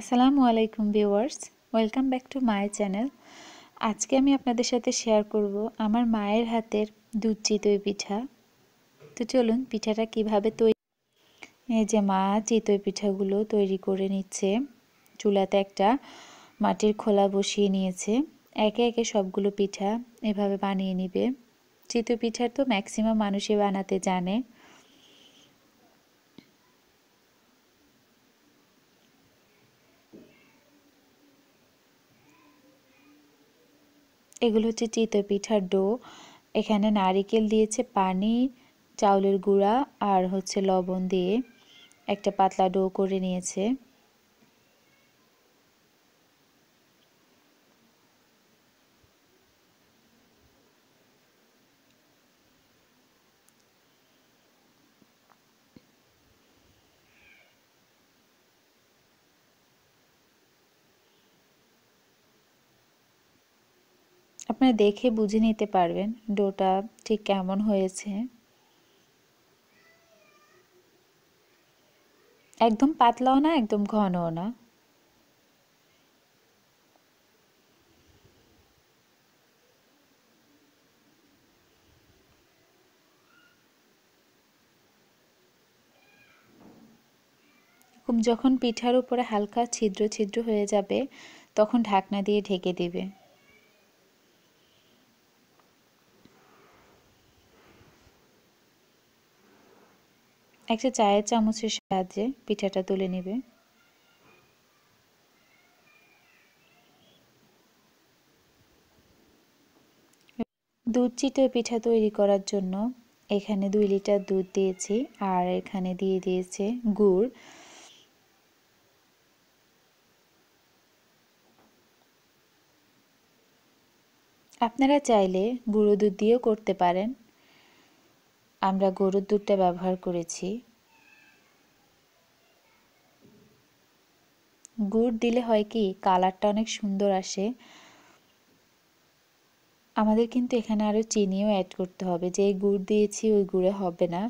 আসসালামু আলাইকুম viewers welcome back to my channel আজকে আমি আপনাদের সাথে শেয়ার করব আমার মায়ের হাতের দুধ চিতই পিঠা তো চলুন পিঠাটা কিভাবে তৈরি এই যে মা চিতই পিঠাগুলো তৈরি করে নিচ্ছে চুলাতে একটা মাটির খোলা বসিয়ে নিয়েছে একে একে সবগুলো পিঠা এভাবে বানিয়ে নিবে চিতই পিঠার তো ম্যাক্সিমাম মানুষই বানাতে জানে এগুলো হচ্ছে চিতপিঠার ডো এখানে নারিকেল দিয়েছে পানি চাউলের গুঁড়া আর হচ্ছে লবণ দিয়ে একটা পাতলা ডো করে নিয়েছে আপনারা দেখে বুঝে নিতে পারবেন ডোটা ঠিক কেমন হয়েছে একদম পাতলাও না একদম ঘনও না যখন পিঠার উপরে হালকা ছিদ্র ছিদ্র হয়ে যাবে তখন ঢাকনা দিয়ে ঢেকে দেবে একটা চায়ের চামচের সাহায্যে পিঠাটা তুলে নেবে দুধ চিটে পিঠা তৈরি করার জন্য এখানে দুই লিটার দুধ দিয়েছি আর এখানে দিয়ে দিয়েছে গুড় আপনারা চাইলে গুঁড়ো দুধ দিয়েও করতে পারেন আমরা গরুর দুধটা ব্যবহার করেছি গুড় দিলে হয় কি কালারটা অনেক সুন্দর আসে আমাদের কিন্তু এখানে আরও চিনিও অ্যাড করতে হবে যে গুড় দিয়েছি ওই গুড়ে হবে না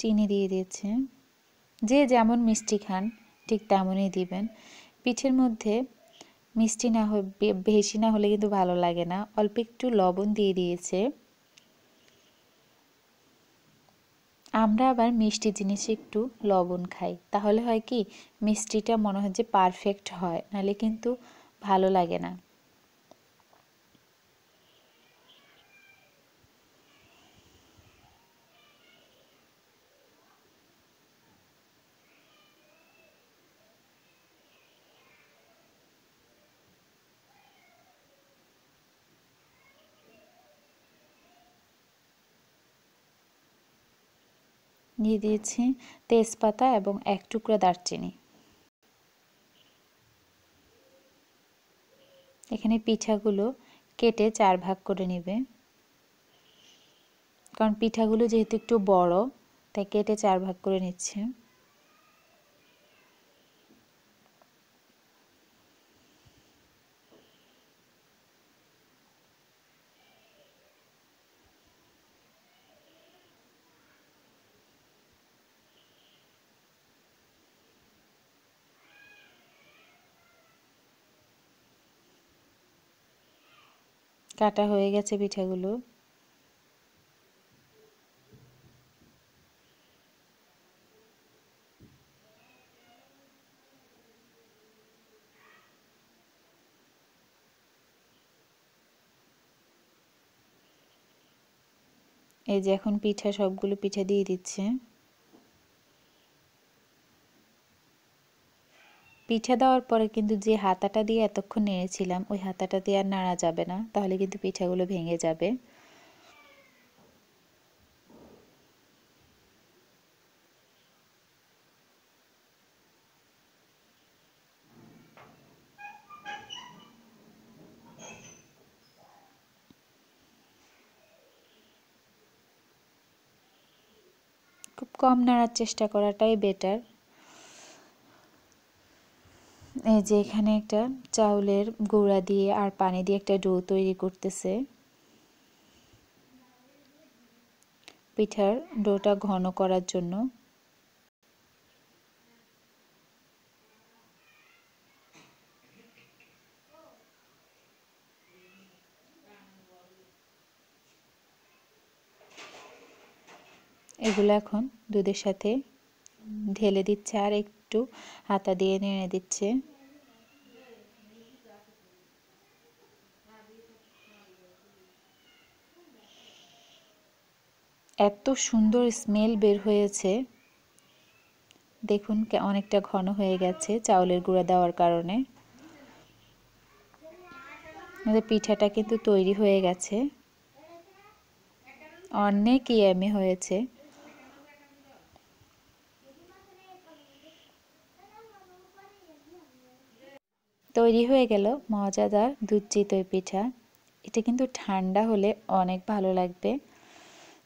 চিনি দিয়ে দিয়েছে যে যেমন মিষ্টি খান ঠিক তেমনই দিবেন পিঠের মধ্যে মিষ্টি না হয়ে বেশি না হলে কিন্তু ভালো লাগে না অল্প একটু লবণ দিয়ে দিয়েছে আমরা আবার মিষ্টি জিনিসে একটু লবণ খাই তাহলে হয় কি মিষ্টিটা মনে হয় যে পারফেক্ট হয় নাহলে কিন্তু ভালো লাগে না দিয়ে দিয়েছি তেজপাতা এবং এক টুকরো দারচিনি এখানে পিঠাগুলো কেটে চার ভাগ করে নেবে কারণ পিঠাগুলো যেহেতু একটু বড় তাই কেটে চার ভাগ করে নিচ্ছে কাটা হয়ে গেছে পিঠাগুলো এই যে এখন পিঠা সবগুলো পিঠা দিয়ে দিচ্ছে পিঠা দেওয়ার পরে কিন্তু যে হাতাটা দিয়ে এতক্ষণ নেড়েছিলাম ওই হাতাটা দিয়ে আর নাড়া যাবে না তাহলে কিন্তু পিঠাগুলো ভেঙে যাবে খুব কম নাড়ার চেষ্টা করাটাই বেটার এই যে এখানে একটা চাউলের গুঁড়া দিয়ে আর পানি দিয়ে একটা ডো তৈরি করতেছে পিঠার ডোটা ঘন করার জন্য এগুলো এখন দুধের সাথে ঢেলে দিচ্ছে আর একটু হাতা দিয়ে নেড়ে দিচ্ছে এত সুন্দর স্মেল বের হয়েছে দেখুন অনেকটা ঘন হয়ে গেছে চাউলের গুঁড়া দেওয়ার কারণে আমাদের পিঠাটা কিন্তু তৈরি হয়ে গেছে অনেক ইয়ামি হয়েছে তৈরি হয়ে গেল মজাদার দুধ চিতই পিঠা এটা কিন্তু ঠান্ডা হলে অনেক ভালো লাগবে